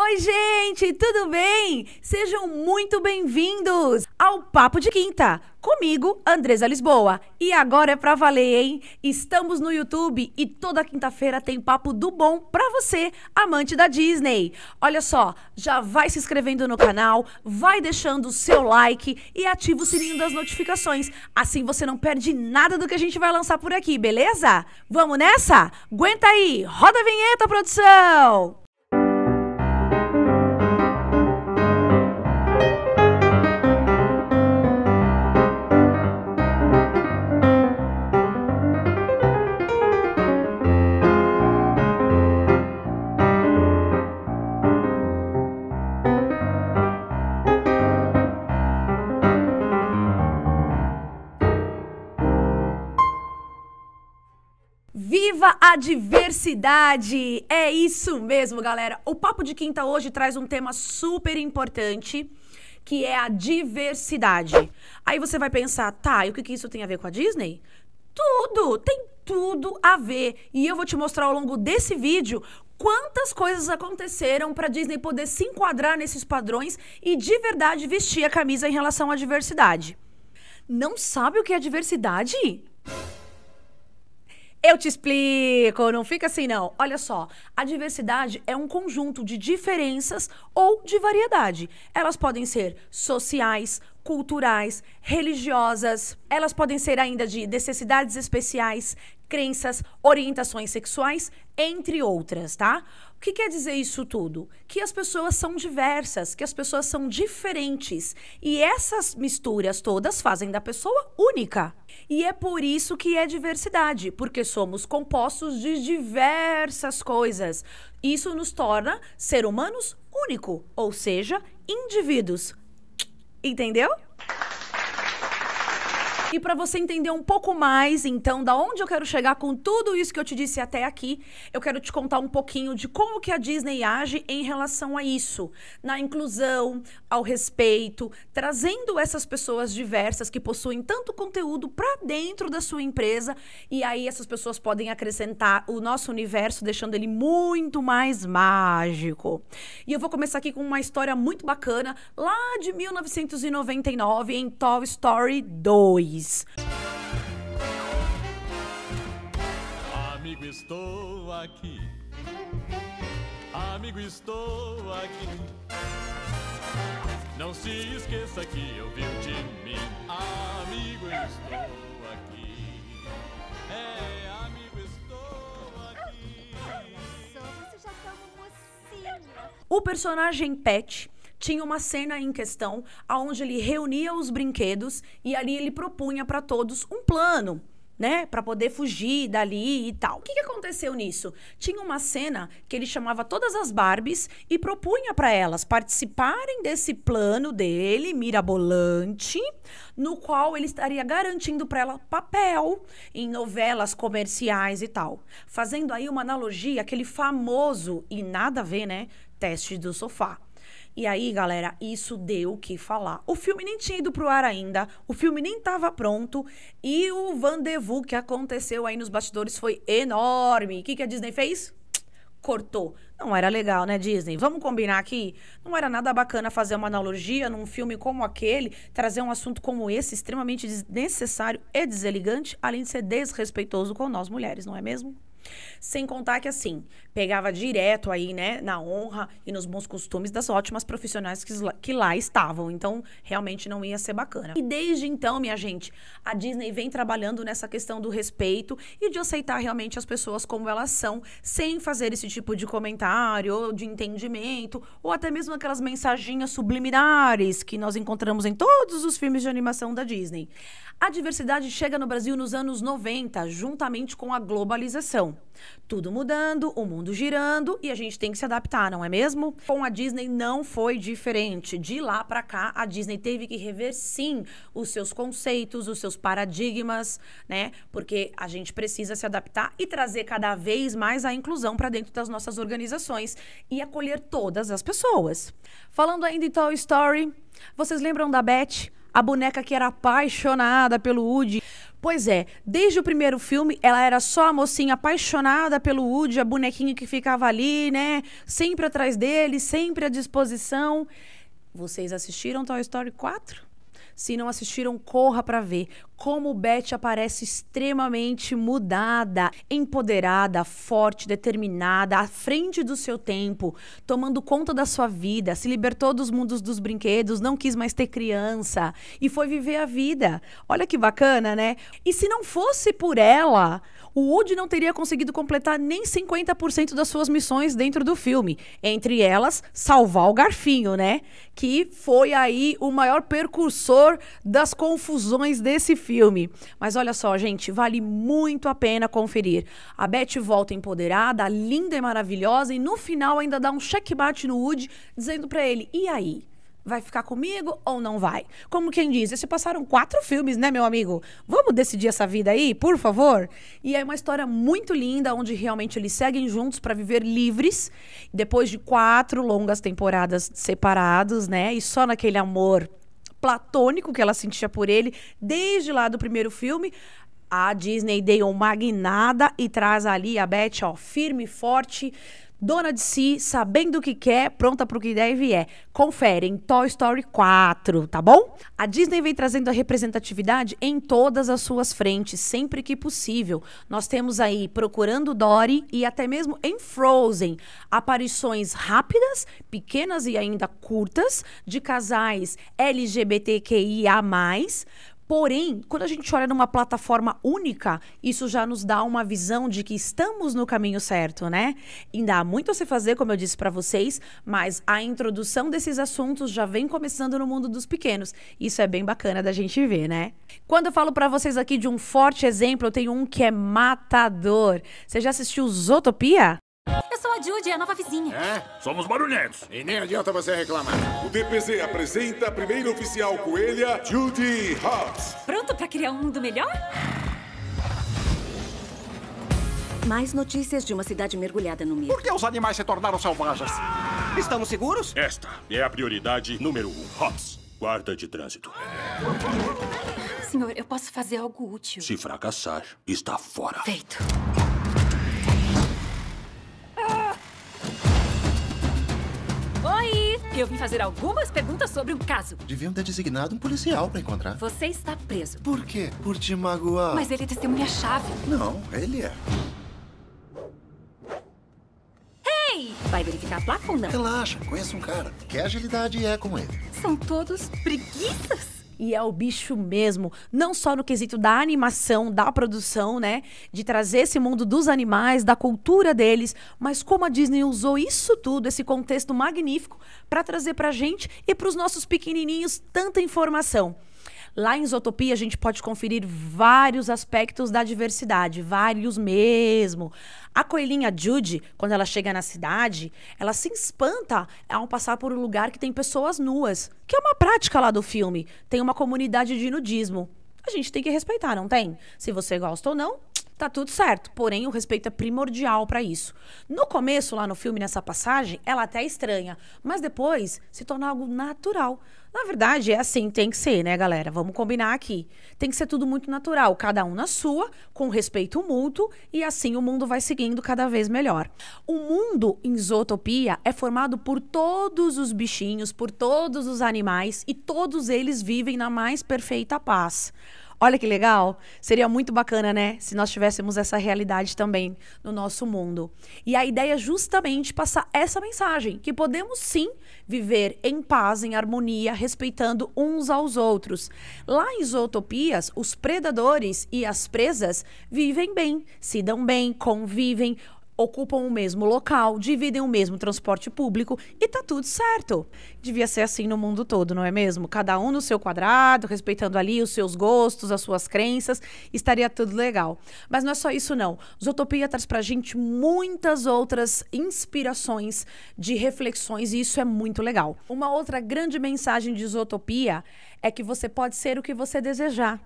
Oi, gente, tudo bem? Sejam muito bem-vindos ao Papo de Quinta. Comigo, Andresa Lisboa. E agora é pra valer, hein? Estamos no YouTube e toda quinta-feira tem papo do bom pra você, amante da Disney. Olha só, já vai se inscrevendo no canal, vai deixando o seu like e ativa o sininho das notificações. Assim você não perde nada do que a gente vai lançar por aqui, beleza? Vamos nessa? Aguenta aí! Roda a vinheta, produção! a diversidade. É isso mesmo, galera. O Papo de Quinta hoje traz um tema super importante, que é a diversidade. Aí você vai pensar, tá, e o que, que isso tem a ver com a Disney? Tudo! Tem tudo a ver. E eu vou te mostrar ao longo desse vídeo quantas coisas aconteceram para Disney poder se enquadrar nesses padrões e de verdade vestir a camisa em relação à diversidade. Não sabe o que é diversidade? Eu te explico, não fica assim não. Olha só, a diversidade é um conjunto de diferenças ou de variedade. Elas podem ser sociais, culturais, religiosas, elas podem ser ainda de necessidades especiais, crenças, orientações sexuais, entre outras, tá? O que quer dizer isso tudo? Que as pessoas são diversas, que as pessoas são diferentes. E essas misturas todas fazem da pessoa única. E é por isso que é diversidade, porque somos compostos de diversas coisas. Isso nos torna ser humanos único, ou seja, indivíduos. Entendeu? E para você entender um pouco mais, então, da onde eu quero chegar com tudo isso que eu te disse até aqui, eu quero te contar um pouquinho de como que a Disney age em relação a isso, na inclusão, ao respeito, trazendo essas pessoas diversas que possuem tanto conteúdo para dentro da sua empresa e aí essas pessoas podem acrescentar o nosso universo, deixando ele muito mais mágico. E eu vou começar aqui com uma história muito bacana lá de 1999 em Toy Story 2 país. Amigo, estou aqui. Amigo, estou aqui. Não se esqueça que ouviu de mim. Amigo, estou aqui. É, amigo, estou aqui. Só já estão mocinha. O personagem Pet tinha uma cena em questão onde ele reunia os brinquedos e ali ele propunha para todos um plano né, para poder fugir dali e tal. O que, que, aconteceu nisso? Tinha uma cena que ele chamava todas as Barbies e propunha para elas participarem desse plano dele mirabolante, no qual ele estaria garantindo para ela papel em novelas comerciais e tal, fazendo aí uma analogia aquele famoso e nada a ver, né, teste do sofá. E aí, galera, isso deu o que falar. O filme nem tinha ido pro ar ainda, o filme nem tava pronto e o rendezvous que aconteceu aí nos bastidores foi enorme. O que, que a Disney fez? Cortou. Não era legal, né, Disney? Vamos combinar aqui? Não era nada bacana fazer uma analogia num filme como aquele, trazer um assunto como esse, extremamente desnecessário e deselegante, além de ser desrespeitoso com nós mulheres, não é mesmo? Sem contar que, assim, pegava direto aí, né, na honra e nos bons costumes das ótimas profissionais que, que lá estavam. Então, realmente não ia ser bacana. E desde então, minha gente, a Disney vem trabalhando nessa questão do respeito e de aceitar realmente as pessoas como elas são, sem fazer esse tipo de comentário ou de entendimento, ou até mesmo aquelas mensagens subliminares que nós encontramos em todos os filmes de animação da Disney. A diversidade chega no Brasil nos anos 90, juntamente com a globalização. Então, tudo mudando, o mundo girando e a gente tem que se adaptar, não é mesmo? Com a Disney não foi diferente. De lá para cá, a Disney teve que rever sim os seus conceitos, os seus paradigmas, né? Porque a gente precisa se adaptar e trazer cada vez mais a inclusão para dentro das nossas organizações e acolher todas as pessoas. Falando ainda em Toy Story, vocês lembram da Beth, a boneca que era apaixonada pelo Woody? Pois é, desde o primeiro filme, ela era só a mocinha apaixonada pelo Woody, a bonequinha que ficava ali, né? Sempre atrás dele, sempre à disposição. Vocês assistiram Toy Story 4? Se não assistiram, corra para ver como Beth aparece extremamente mudada, empoderada, forte, determinada, à frente do seu tempo, tomando conta da sua vida, se libertou dos mundos dos brinquedos, não quis mais ter criança e foi viver a vida. Olha que bacana, né? E se não fosse por ela, o Woody não teria conseguido completar nem 50% das suas missões dentro do filme. Entre elas, salvar o Garfinho, né? Que foi aí o maior percursor das confusões desse filme. Mas olha só, gente, vale muito a pena conferir. A Beth volta empoderada, linda e maravilhosa, e no final ainda dá um checkmate no Woody, dizendo para ele: e aí? vai ficar comigo ou não vai? Como quem diz, se passaram quatro filmes, né, meu amigo? Vamos decidir essa vida aí, por favor? E é uma história muito linda, onde realmente eles seguem juntos para viver livres, depois de quatro longas temporadas separados, né? E só naquele amor platônico que ela sentia por ele, desde lá do primeiro filme, a Disney deu uma guinada e traz ali a Beth, ó, firme e forte, Dona de si, sabendo o que quer, pronta para o que der e vier. Confere em Toy Story 4, tá bom? A Disney vem trazendo a representatividade em todas as suas frentes, sempre que possível. Nós temos aí Procurando Dory e até mesmo em Frozen, aparições rápidas, pequenas e ainda curtas, de casais LGBTQIA+, Porém, quando a gente olha numa plataforma única, isso já nos dá uma visão de que estamos no caminho certo, né? Ainda há muito a se fazer, como eu disse para vocês, mas a introdução desses assuntos já vem começando no mundo dos pequenos. Isso é bem bacana da gente ver, né? Quando eu falo para vocês aqui de um forte exemplo, eu tenho um que é matador. Você já assistiu Zootopia? a Judy, é a nova vizinha. É? Somos barulhentos. E nem adianta você reclamar. O DPZ apresenta a primeira oficial coelha, Judy Hobbs. Pronto para criar um mundo melhor? Mais notícias de uma cidade mergulhada no medo. Por que os animais se tornaram selvagens? Estamos seguros? Esta é a prioridade número um. Hobbs, guarda de trânsito. Senhor, eu posso fazer algo útil. Se fracassar, está fora. Feito. Eu vim fazer algumas perguntas sobre um caso. Deviam ter designado um policial para encontrar. Você está preso. Por quê? Por te magoar. Mas ele é testemunha-chave. Não, ele é. Ei! Vai verificar a placa ou não? Relaxa, conheço um cara. Quer agilidade e é com ele. São todos preguiças? E é o bicho mesmo. Não só no quesito da animação, da produção, né? De trazer esse mundo dos animais, da cultura deles, mas como a Disney usou isso tudo, esse contexto magnífico, para trazer a gente e para os nossos pequenininhos tanta informação. Lá em Isotopia, a gente pode conferir vários aspectos da diversidade, vários mesmo. A coelhinha Judy, quando ela chega na cidade, ela se espanta ao passar por um lugar que tem pessoas nuas, que é uma prática lá do filme. Tem uma comunidade de nudismo. A gente tem que respeitar, não tem? Se você gosta ou não, Tá tudo certo. Porém, o respeito é primordial para isso. No começo, lá no filme, nessa passagem, ela até é estranha. Mas depois se torna algo natural. Na verdade, é assim, tem que ser, né, galera? Vamos combinar aqui. Tem que ser tudo muito natural, cada um na sua, com respeito mútuo, e assim o mundo vai seguindo cada vez melhor. O mundo em Zootopia é formado por todos os bichinhos, por todos os animais, e todos eles vivem na mais perfeita paz. Olha que legal. Seria muito bacana, né? Se nós tivéssemos essa realidade também no nosso mundo. E a ideia é justamente passar essa mensagem: que podemos sim viver em paz, em harmonia, respeitando uns aos outros. Lá em Zootopias, os predadores e as presas vivem bem, se dão bem, convivem ocupam o mesmo local, dividem o mesmo transporte público e tá tudo certo. Devia ser assim no mundo todo, não é mesmo? Cada um no seu quadrado, respeitando ali os seus gostos, as suas crenças, estaria tudo legal. Mas não é só isso não. Zootopia traz pra gente muitas outras inspirações de reflexões e isso é muito legal. Uma outra grande mensagem de Zootopia é que você pode ser o que você desejar.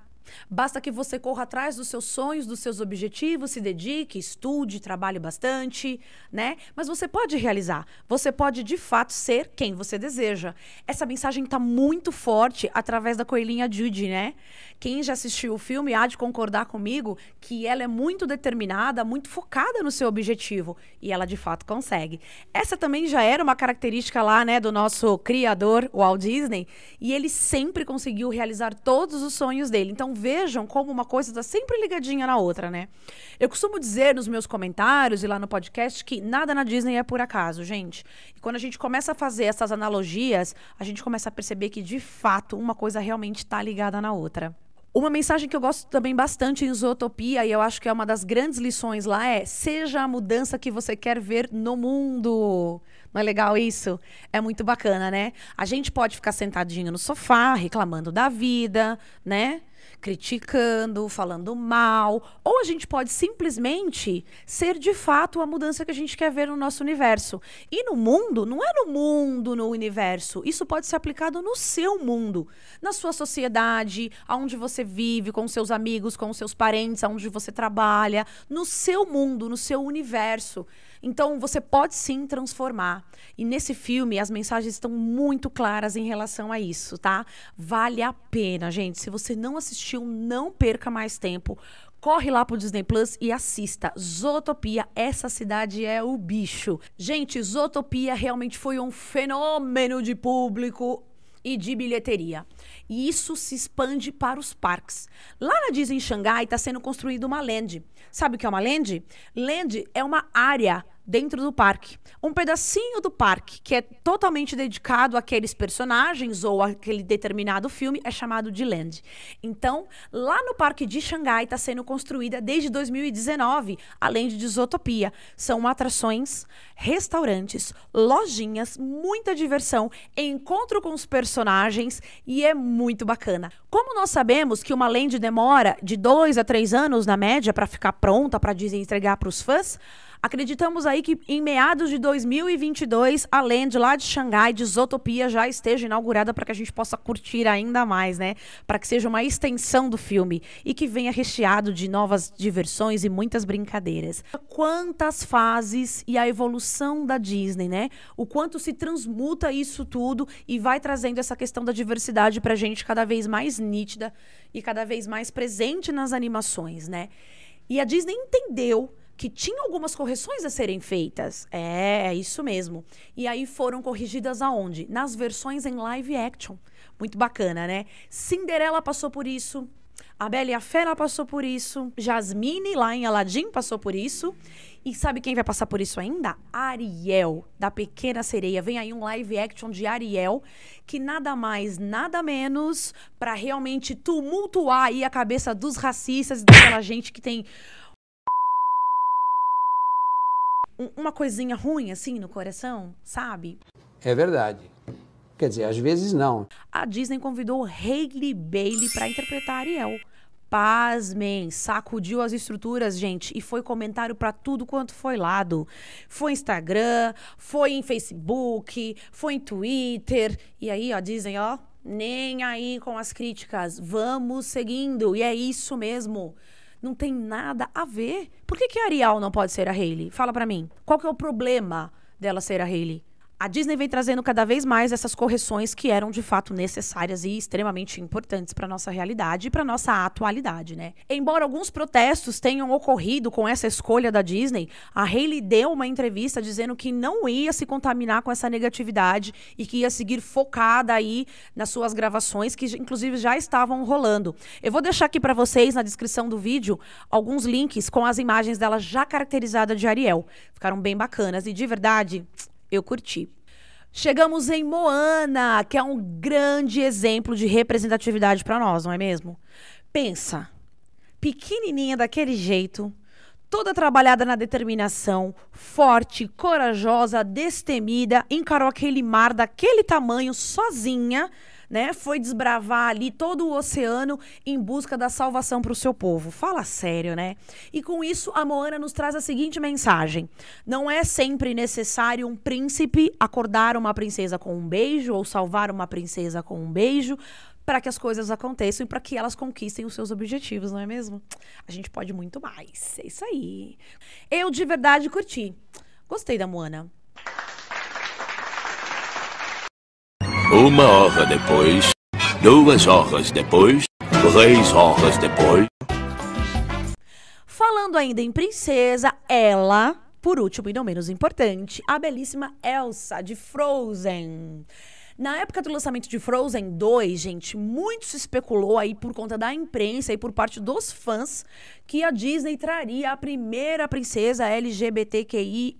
Basta que você corra atrás dos seus sonhos, dos seus objetivos, se dedique, estude, trabalhe bastante, né? Mas você pode realizar. Você pode de fato ser quem você deseja. Essa mensagem está muito forte através da coelhinha Judy, né? Quem já assistiu o filme há de concordar comigo que ela é muito determinada, muito focada no seu objetivo e ela de fato consegue. Essa também já era uma característica lá, né, do nosso criador, Walt Disney, e ele sempre conseguiu realizar todos os sonhos dele. Então vejam como uma coisa está sempre ligadinha na outra, né? Eu costumo dizer nos meus comentários e lá no podcast que nada na Disney é por acaso, gente. E quando a gente começa a fazer essas analogias, a gente começa a perceber que de fato uma coisa realmente está ligada na outra. Uma mensagem que eu gosto também bastante em Zootopia, e eu acho que é uma das grandes lições lá, é seja a mudança que você quer ver no mundo. Não é legal isso? É muito bacana, né? A gente pode ficar sentadinho no sofá, reclamando da vida, né? criticando, falando mal, ou a gente pode simplesmente ser de fato a mudança que a gente quer ver no nosso universo. E no mundo, não é no mundo, no universo. Isso pode ser aplicado no seu mundo, na sua sociedade, aonde você vive, com seus amigos, com seus parentes, aonde você trabalha, no seu mundo, no seu universo. Então você pode sim transformar. E nesse filme as mensagens estão muito claras em relação a isso, tá? Vale a pena, gente. Se você não assistiu, não perca mais tempo. Corre lá pro Disney Plus e assista. Zootopia, essa cidade é o bicho. Gente, Zootopia realmente foi um fenômeno de público e de bilheteria. E isso se expande para os parques. Lá na Disney Xangai está sendo construída uma land. Sabe o que é uma land? Land é uma área dentro do parque. Um pedacinho do parque que é totalmente dedicado àqueles personagens ou àquele determinado filme é chamado de Land. Então, lá no parque de Xangai está sendo construída desde 2019, além de Desotopia. São atrações, restaurantes, lojinhas, muita diversão, encontro com os personagens e é muito bacana. Como nós sabemos que uma Land demora de dois a três anos na média para ficar pronta, para entregar para os fãs, Acreditamos aí que em meados de 2022, a Land lá de Xangai, de Zootopia, já esteja inaugurada para que a gente possa curtir ainda mais, né? Para que seja uma extensão do filme e que venha recheado de novas diversões e muitas brincadeiras. Quantas fases e a evolução da Disney, né? O quanto se transmuta isso tudo e vai trazendo essa questão da diversidade para a gente cada vez mais nítida e cada vez mais presente nas animações, né? E a Disney entendeu que tinha algumas correções a serem feitas. É, é isso mesmo. E aí foram corrigidas aonde? Nas versões em live action. Muito bacana, né? Cinderela passou por isso. A Bela e a Fera passou por isso. Jasmine, lá em Aladdin, passou por isso. E sabe quem vai passar por isso ainda? Ariel, da Pequena Sereia. Vem aí um live action de Ariel, que nada mais, nada menos, para realmente tumultuar aí a cabeça dos racistas e daquela gente que tem uma coisinha ruim assim no coração, sabe? É verdade. Quer dizer, às vezes não. A Disney convidou Hailey Bailey para interpretar Ariel. Pasmem, sacudiu as estruturas, gente, e foi comentário para tudo quanto foi lado. Foi Instagram, foi em Facebook, foi em Twitter. E aí, ó, dizem, ó, nem aí com as críticas, vamos seguindo. E é isso mesmo não tem nada a ver. Por que, que a Arial não pode ser a Hailey? Fala para mim. Qual que é o problema dela ser a Hailey? a Disney vem trazendo cada vez mais essas correções que eram de fato necessárias e extremamente importantes para nossa realidade e para nossa atualidade, né? Embora alguns protestos tenham ocorrido com essa escolha da Disney, a Hayley deu uma entrevista dizendo que não ia se contaminar com essa negatividade e que ia seguir focada aí nas suas gravações que inclusive já estavam rolando. Eu vou deixar aqui para vocês na descrição do vídeo alguns links com as imagens dela já caracterizada de Ariel. Ficaram bem bacanas e de verdade, eu curti. Chegamos em Moana, que é um grande exemplo de representatividade para nós, não é mesmo? Pensa, pequenininha daquele jeito, toda trabalhada na determinação, forte, corajosa, destemida, encarou aquele mar daquele tamanho sozinha né, foi desbravar ali todo o oceano em busca da salvação para o seu povo. Fala sério, né? E com isso, a Moana nos traz a seguinte mensagem: não é sempre necessário um príncipe acordar uma princesa com um beijo ou salvar uma princesa com um beijo para que as coisas aconteçam e para que elas conquistem os seus objetivos, não é mesmo? A gente pode muito mais. É isso aí. Eu de verdade curti. Gostei da Moana. Uma hora depois, duas horas depois, três horas depois. Falando ainda em princesa, ela, por último e não menos importante, a belíssima Elsa de Frozen. Na época do lançamento de Frozen 2, gente, muito se especulou aí por conta da imprensa e por parte dos fãs que a Disney traria a primeira princesa LGBTQIA+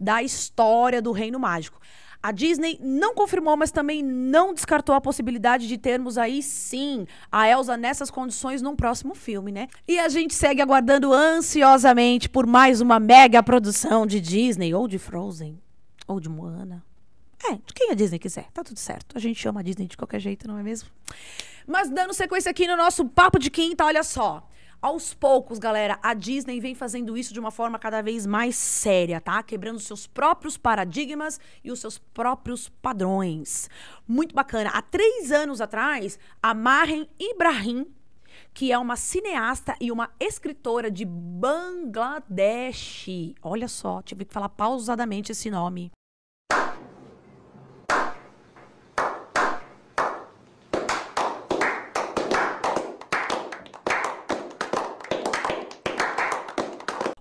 da história do Reino Mágico. A Disney não confirmou, mas também não descartou a possibilidade de termos aí sim a Elsa nessas condições num próximo filme, né? E a gente segue aguardando ansiosamente por mais uma mega produção de Disney ou de Frozen ou de Moana. É, de quem a Disney quiser, tá tudo certo. A gente chama a Disney de qualquer jeito, não é mesmo? Mas dando sequência aqui no nosso papo de quinta, olha só. Aos poucos, galera, a Disney vem fazendo isso de uma forma cada vez mais séria, tá? Quebrando seus próprios paradigmas e os seus próprios padrões. Muito bacana. Há três anos atrás, a Ibrahim, que é uma cineasta e uma escritora de Bangladesh. Olha só, tive que falar pausadamente esse nome.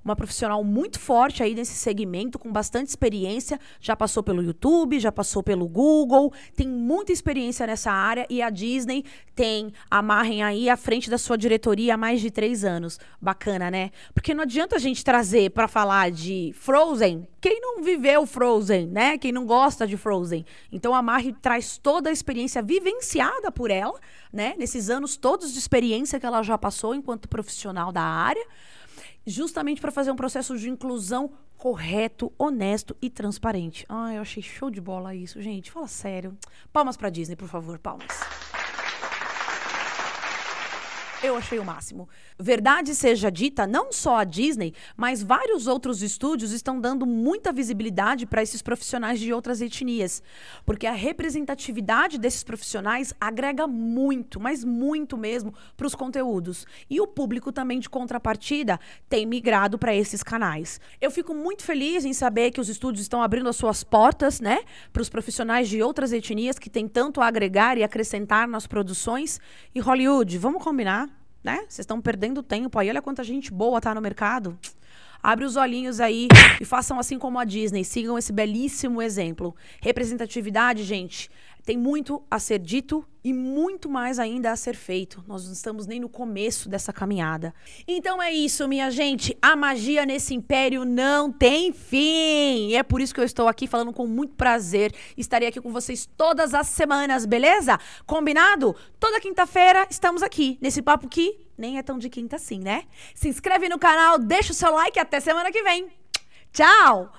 uma profissional muito forte aí nesse segmento, com bastante experiência. Já passou pelo YouTube, já passou pelo Google, tem muita experiência nessa área e a Disney tem, Marren aí à frente da sua diretoria há mais de três anos. Bacana, né? Porque não adianta a gente trazer para falar de Frozen quem não viveu Frozen, né? Quem não gosta de Frozen. Então a Marre traz toda a experiência vivenciada por ela, né? Nesses anos todos de experiência que ela já passou enquanto profissional da área justamente para fazer um processo de inclusão correto, honesto e transparente. Ah, eu achei show de bola isso, gente. Fala sério. Palmas para Disney, por favor, palmas. Eu achei o máximo. Verdade seja dita, não só a Disney, mas vários outros estúdios estão dando muita visibilidade para esses profissionais de outras etnias. Porque a representatividade desses profissionais agrega muito, mas muito mesmo, para os conteúdos. E o público também, de contrapartida, tem migrado para esses canais. Eu fico muito feliz em saber que os estúdios estão abrindo as suas portas, né, para os profissionais de outras etnias que têm tanto a agregar e acrescentar nas produções. E Hollywood, vamos combinar? né? Vocês estão perdendo tempo aí. Olha quanta gente boa tá no mercado. Abre os olhinhos aí e façam assim como a Disney. Sigam esse belíssimo exemplo. Representatividade, gente, tem muito a ser dito e muito mais ainda a ser feito. Nós não estamos nem no começo dessa caminhada. Então é isso, minha gente. A magia nesse império não tem fim. E é por isso que eu estou aqui falando com muito prazer. Estarei aqui com vocês todas as semanas, beleza? Combinado? Toda quinta-feira estamos aqui nesse papo que nem é tão de quinta assim, né? Se inscreve no canal, deixa o seu like e até semana que vem. Tchau!